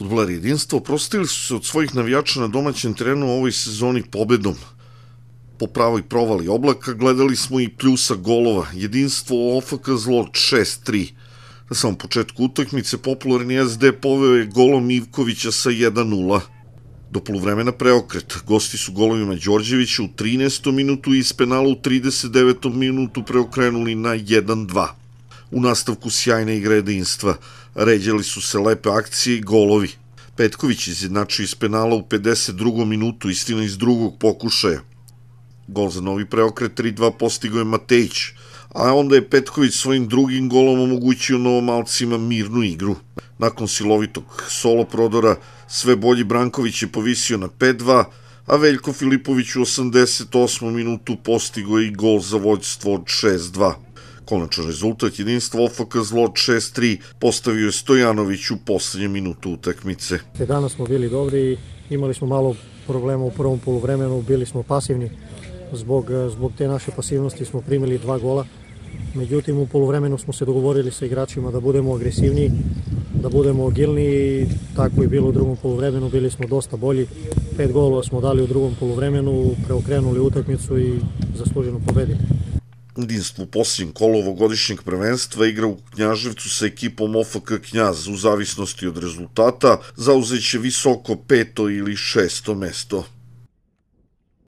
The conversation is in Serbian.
futbolar jedinstva oprostili su se od svojih navijača na domaćem terenu u ovoj sezoni pobedom. Po pravoj provali oblaka gledali smo i pljusa golova, jedinstvo OFK Zlot 6-3. Na samom početku utakmice popularni SD poveo je golom Ivkovića sa 1-0. Do polovremena preokret. Gosti su golovima Đorđevića u 13. minutu i iz penala u 39. minutu preokrenuli na 1-2. U nastavku sjajne igre jedinstva ređali su se lepe akcije i golovi. Petković izjednačio iz penala u 52. minutu, istina iz drugog pokušaja. Gol za novi preokret 3-2 postigo je Matejić, a onda je Petković svojim drugim golom omogućio novomalcima mirnu igru. Nakon silovitog solo prodora, sve bolji Branković je povisio na 5-2, a Veljko Filipović u 88. minutu postigo je i gol za vođstvo od 6-2. Konačan rezultat jedinstva OFK zlo 6-3 postavio je Stojanović u poslednjem minutu utakmice. E, danas smo bili dobri i imali smo malo problema u prvom polovremenu, bili smo pasivni. Zbog, e, zbog te naše pasivnosti smo primili dva gola. Međutim, u polovremenu smo se dogovorili sa igračima da budemo agresivniji, da budemo agilni i tako je bilo u drugom polovremenu, bili smo dosta bolji. Pet golova smo dali u drugom polovremenu, preokrenuli utakmicu i zasluženo pobedili jedinstvu posljednjem kolu ovogodišnjeg prvenstva igra u Knjaževcu sa ekipom OFK Knjaz u zavisnosti od rezultata zauzeće visoko peto ili šesto mesto.